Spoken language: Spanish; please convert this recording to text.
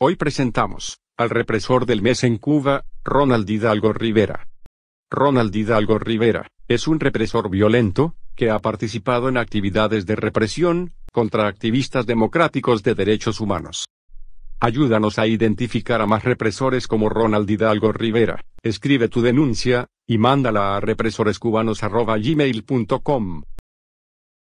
Hoy presentamos, al represor del mes en Cuba, Ronald Hidalgo Rivera. Ronald Hidalgo Rivera, es un represor violento, que ha participado en actividades de represión, contra activistas democráticos de derechos humanos. Ayúdanos a identificar a más represores como Ronald Hidalgo Rivera, escribe tu denuncia, y mándala a represorescubanos.gmail.com.